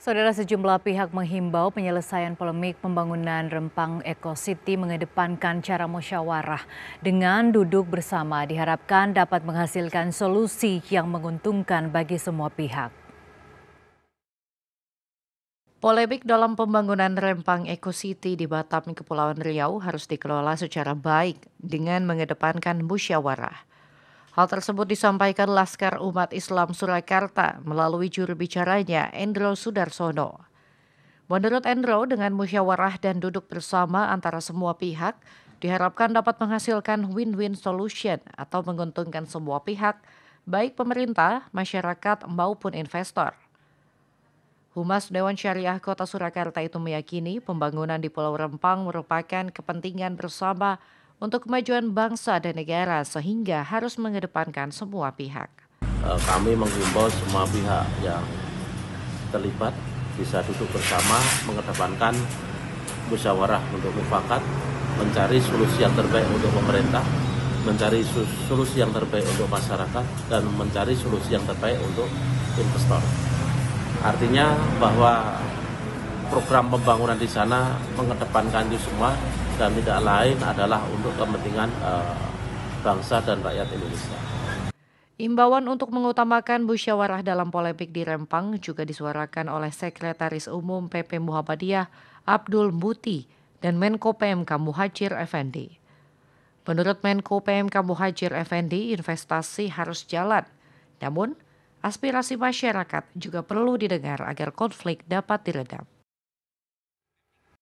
Saudara sejumlah pihak menghimbau penyelesaian polemik pembangunan Rempang Eco City mengedepankan cara musyawarah. Dengan duduk bersama diharapkan dapat menghasilkan solusi yang menguntungkan bagi semua pihak. Polemik dalam pembangunan Rempang Eco City di Batam, Kepulauan Riau harus dikelola secara baik dengan mengedepankan musyawarah. Hal tersebut disampaikan Laskar Umat Islam Surakarta melalui juru bicaranya Endro Sudarsono. Menurut Endro, dengan musyawarah dan duduk bersama antara semua pihak, diharapkan dapat menghasilkan win-win solution atau menguntungkan semua pihak, baik pemerintah, masyarakat, maupun investor. Humas Dewan Syariah Kota Surakarta itu meyakini pembangunan di Pulau Rempang merupakan kepentingan bersama untuk kemajuan bangsa dan negara sehingga harus mengedepankan semua pihak. Eh, kami menghimbau semua pihak yang terlibat bisa duduk bersama mengedepankan musyawarah untuk mufakat, mencari solusi yang terbaik untuk pemerintah, mencari solusi yang terbaik untuk masyarakat, dan mencari solusi yang terbaik untuk investor. Artinya bahwa program pembangunan di sana mengedepankan itu semua dan tidak lain adalah untuk kepentingan uh, bangsa dan rakyat Indonesia. Imbauan untuk mengutamakan musyawarah dalam polemik di Rempang juga disuarakan oleh Sekretaris Umum PP Muhammadiyah Abdul Muti dan Menko PMK Muhajir Effendi. Menurut Menko PMK Muhajir Effendi, investasi harus jalan. Namun, aspirasi masyarakat juga perlu didengar agar konflik dapat diredam.